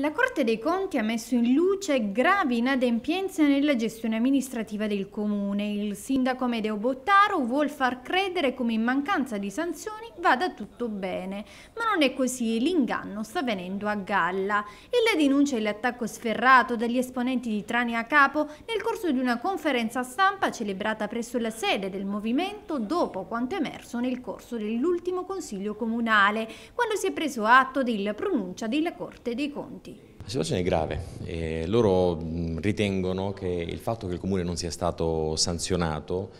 La Corte dei Conti ha messo in luce gravi inadempienze nella gestione amministrativa del Comune. Il sindaco Medeo Bottaro vuol far credere come in mancanza di sanzioni vada tutto bene, ma non è così e l'inganno sta venendo a galla. E la denuncia e l'attacco sferrato dagli esponenti di Trani a Capo nel corso di una conferenza stampa celebrata presso la sede del Movimento dopo quanto emerso nel corso dell'ultimo Consiglio Comunale, quando si è preso atto della pronuncia della Corte dei Conti rifiuti. La situazione è grave. Eh, loro ritengono che il fatto che il comune non sia stato sanzionato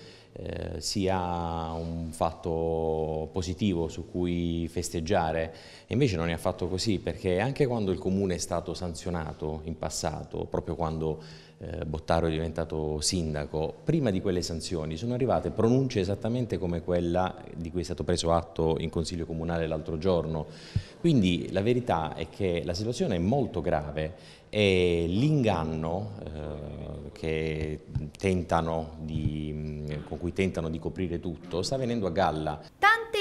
eh, sia un fatto positivo su cui festeggiare. E invece non è affatto così perché anche quando il comune è stato sanzionato in passato, proprio quando eh, Bottaro è diventato sindaco, prima di quelle sanzioni sono arrivate pronunce esattamente come quella di cui è stato preso atto in Consiglio Comunale l'altro giorno. Quindi la verità è che la situazione è molto grave e l'inganno eh, che tentano di con cui tentano di coprire tutto, sta venendo a galla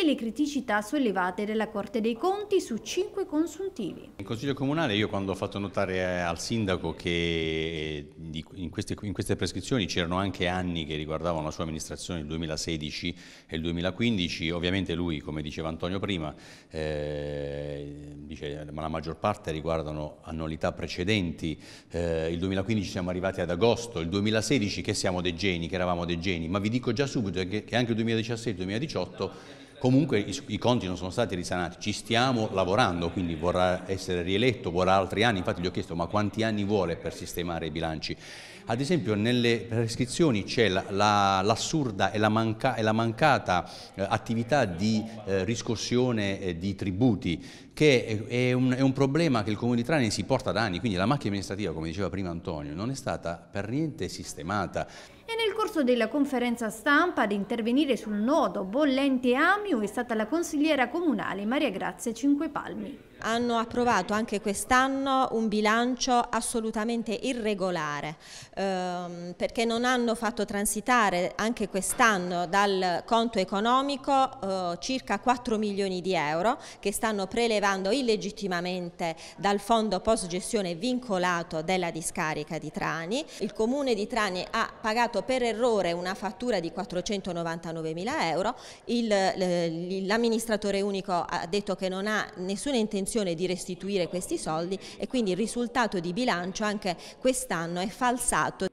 le criticità sollevate dalla Corte dei Conti su cinque consuntivi. In Consiglio Comunale io quando ho fatto notare eh, al Sindaco che eh, in queste, in queste prescrizioni c'erano anche anni che riguardavano la sua amministrazione, il 2016 e il 2015, ovviamente lui, come diceva Antonio prima, eh, dice, ma la maggior parte riguardano annualità precedenti, eh, il 2015 siamo arrivati ad agosto, il 2016 che siamo dei geni, che eravamo dei geni, ma vi dico già subito che, anche il 2017 e il 2018 Comunque i, i, conti non sono stati risanati, ci stiamo lavorando, quindi vorrà essere rieletto, vorrà altri anni, infatti gli ho chiesto ma quanti anni vuole per sistemare i bilanci. Ad esempio nelle prescrizioni c'è l'assurda la, la, e, la e, la mancata eh, attività di eh, riscossione eh, di tributi che è un, è un, problema che il Comune di Trani si porta da anni, quindi la macchina amministrativa, come diceva prima Antonio, non è stata per niente sistemata e nel corso della conferenza stampa ad intervenire sul nodo bollente Amiu è stata la consigliera comunale Maria Grazia Cinquepalmi. Hanno approvato anche quest'anno un bilancio assolutamente irregolare ehm, perché non hanno fatto transitare anche quest'anno dal conto economico eh, circa 4 milioni di euro che stanno prelevando illegittimamente dal fondo post gestione vincolato della discarica di Trani. Il comune di Trani ha pagato inviato per errore una fattura di 499.000 euro, l'amministratore unico ha detto che non ha nessuna intenzione di restituire questi soldi e quindi il risultato di bilancio anche quest'anno è falsato.